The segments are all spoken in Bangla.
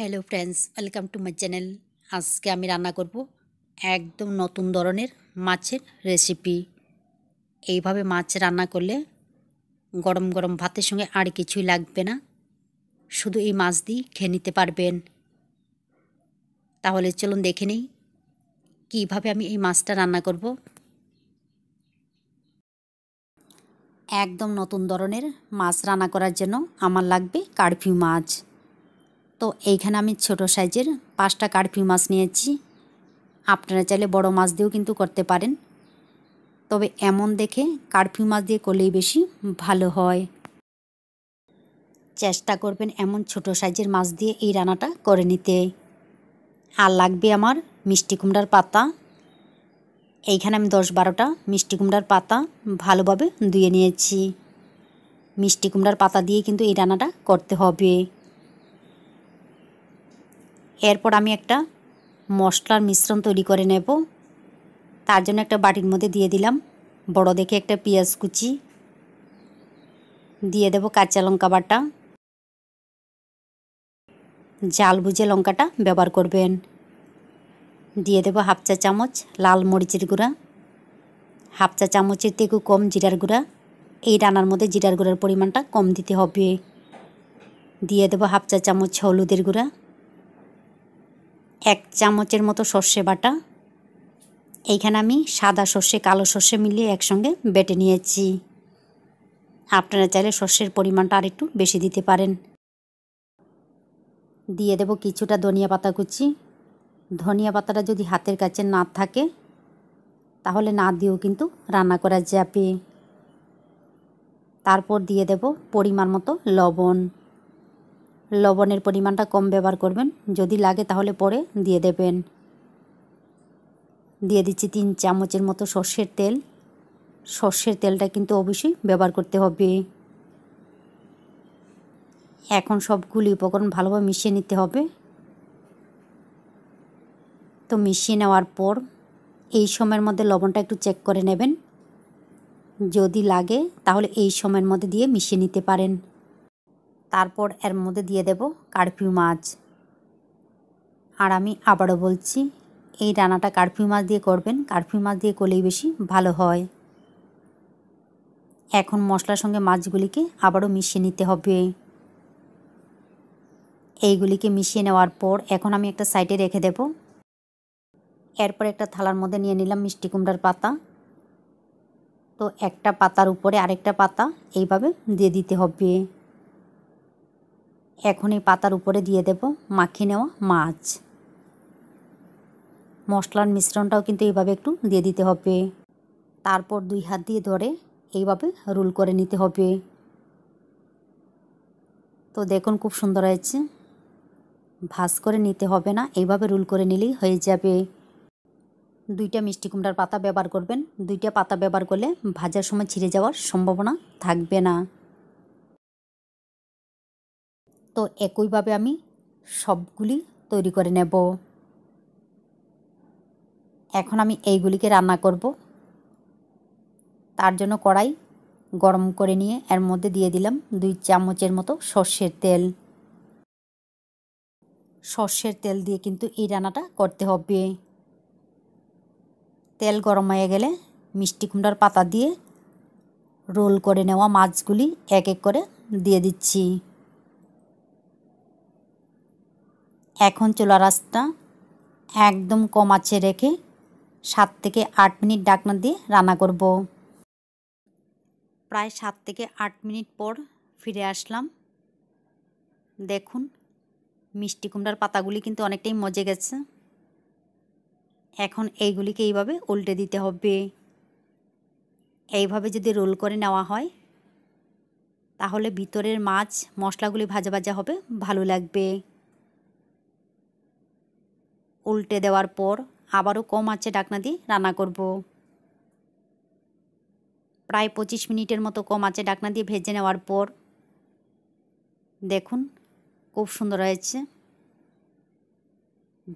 hello friends welcome to my channel আজকে আমি রান্না করব একদম নতুন ধরনের মাছের রেসিপি এইভাবে মাছ রান্না করলে গরম গরম ভাতের সঙ্গে আর কিছুই লাগবে না শুধু এই মাছ দিয়েই খেয়ে নিতে পারবেন তাহলে চলুন দেখে নিই কীভাবে আমি এই মাছটা রান্না করব একদম নতুন ধরনের মাছ রান্না করার জন্য আমার লাগবে কার্ফিউ মাছ তো এইখানে আমি ছোট সাইজের পাঁচটা কারফি মাছ নিয়েছি আপনারা চাইলে বড় মাছ দিয়েও কিন্তু করতে পারেন তবে এমন দেখে কারফি মাছ দিয়ে করলেই বেশি ভালো হয় চেষ্টা করবেন এমন ছোট সাইজের মাছ দিয়ে এই রান্নাটা করে নিতে আর লাগবে আমার মিষ্টি কুমড়ার পাতা এইখানে আমি দশ বারোটা মিষ্টি কুমড়ার পাতা ভালোভাবে ধুয়ে নিয়েছি মিষ্টি কুমড়ার পাতা দিয়ে কিন্তু এই রান্নাটা করতে হবে এরপর আমি একটা মশলার মিশ্রণ তৈরি করে নেব তার জন্য একটা বাটির মধ্যে দিয়ে দিলাম বড় দেখে একটা পেঁয়াজ কুচি দিয়ে দেব কাঁচা লঙ্কা বাটা জাল বুঝে লঙ্কাটা ব্যবহার করবেন দিয়ে দেব হাফ চা চামচ লাল মরিচের গুঁড়া হাফ চা চামচের থেকে কম জিরার গুঁড়া এই রান্নার মধ্যে জিরার গুঁড়ার পরিমাণটা কম দিতে হবে দিয়ে দেব হাফ চা চামচ হলুদের গুঁড়া এক চামচের মতো সর্ষে বাটা এইখানে আমি সাদা সর্ষে কালো সর্ষে মিলিয়ে একসঙ্গে বেটে নিয়েছি আপনারা চাইলে সর্ষের পরিমাণটা আর একটু বেশি দিতে পারেন দিয়ে দেব কিছুটা ধনিয়া পাতা কুচি ধনিয়া পাতাটা যদি হাতের কাছে না থাকে তাহলে না দিয়েও কিন্তু রান্না করা যাবে তারপর দিয়ে দেব পরিমাণ মতো লবণ লবণের পরিমাণটা কম ব্যবহার করবেন যদি লাগে তাহলে পরে দিয়ে দেবেন দিয়ে দিচ্ছি তিন চামচের মতো সর্ষের তেল সর্ষের তেলটা কিন্তু অবশ্যই ব্যবহার করতে হবে এখন সবগুলি উপকরণ ভালোভাবে মিশিয়ে নিতে হবে তো মিশিয়ে নেওয়ার পর এই সময়ের মধ্যে লবণটা একটু চেক করে নেবেন যদি লাগে তাহলে এই সময়ের মধ্যে দিয়ে মিশিয়ে নিতে পারেন তারপর এর মধ্যে দিয়ে দেব কারফিউ মাছ আর আমি আবারও বলছি এই রান্নাটা কারফিউ মাছ দিয়ে করবেন কারফিউ মাছ দিয়ে করলেই বেশি ভালো হয় এখন মশলার সঙ্গে মাছগুলিকে আবারও মিশিয়ে নিতে হবে এইগুলিকে মিশিয়ে নেওয়ার পর এখন আমি একটা সাইডে রেখে দেব এরপর একটা থালার মধ্যে নিয়ে নিলাম মিষ্টি কুমড়ার পাতা তো একটা পাতার উপরে আরেকটা পাতা এইভাবে দিয়ে দিতে হবে এখন এই পাতার উপরে দিয়ে দেব মাখিয়ে নেওয়া মাছ মশলার মিশ্রণটাও কিন্তু এইভাবে একটু দিয়ে দিতে হবে তারপর দুই হাত দিয়ে ধরে এইভাবে রোল করে নিতে হবে তো দেখুন খুব সুন্দর হয়েছে ভাজ করে নিতে হবে না এইভাবে রোল করে নিলেই হয়ে যাবে দুইটা মিষ্টি কুমড়ার পাতা ব্যবহার করবেন দুইটা পাতা ব্যবহার করলে ভাজার সময় ছিঁড়ে যাওয়ার সম্ভাবনা থাকবে না তো একইভাবে আমি সবগুলি তৈরি করে নেব এখন আমি এইগুলিকে রান্না করব তার জন্য কড়াই গরম করে নিয়ে এর মধ্যে দিয়ে দিলাম দুই চামচের মতো সর্ষের তেল সর্ষের তেল দিয়ে কিন্তু এই রান্নাটা করতে হবে তেল গরম হয়ে গেলে মিষ্টি কুমড়ার পাতা দিয়ে রোল করে নেওয়া মাছগুলি এক এক করে দিয়ে দিচ্ছি এখন চোলা রাস্তা একদম কম আছে রেখে সাত থেকে আট মিনিট ডাকনা দিয়ে রান্না করব প্রায় সাত থেকে আট মিনিট পর ফিরে আসলাম দেখুন মিষ্টি কুমড়ার পাতাগুলি কিন্তু অনেকটাই মজে গেছে এখন এইগুলিকে এইভাবে উল্টে দিতে হবে এইভাবে যদি রোল করে নেওয়া হয় তাহলে ভিতরের মাছ মশলাগুলি ভাজা ভাজা হবে ভালো লাগবে উল্টে দেওয়ার পর আবারও কম আছে ডাকনা দিয়ে রান্না করব প্রায় পঁচিশ মিনিটের মতো কম আছে ডাকনা দিয়ে ভেজে নেওয়ার পর দেখুন খুব সুন্দর হয়েছে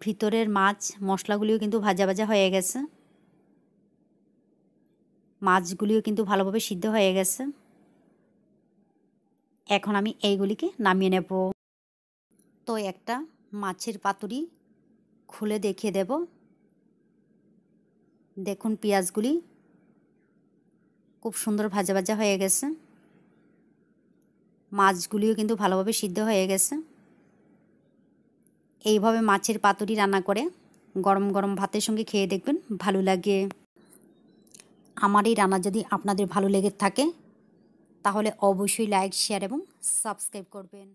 ভিতরের মাছ মশলাগুলিও কিন্তু ভাজা ভাজা হয়ে গেছে মাছগুলিও কিন্তু ভালোভাবে সিদ্ধ হয়ে গেছে এখন আমি এইগুলিকে নামিয়ে নেব তো একটা মাছের পাতুরি খুলে দেখিয়ে দেব দেখুন পেঁয়াজগুলি খুব সুন্দর ভাজা ভাজা হয়ে গেছে মাছগুলিও কিন্তু ভালোভাবে সিদ্ধ হয়ে গেছে এইভাবে মাছের পাতুরি রান্না করে গরম গরম ভাতের সঙ্গে খেয়ে দেখবেন ভালো লাগে আমার এই রান্না যদি আপনাদের ভালো লেগে থাকে তাহলে অবশ্যই লাইক শেয়ার এবং সাবস্ক্রাইব করবেন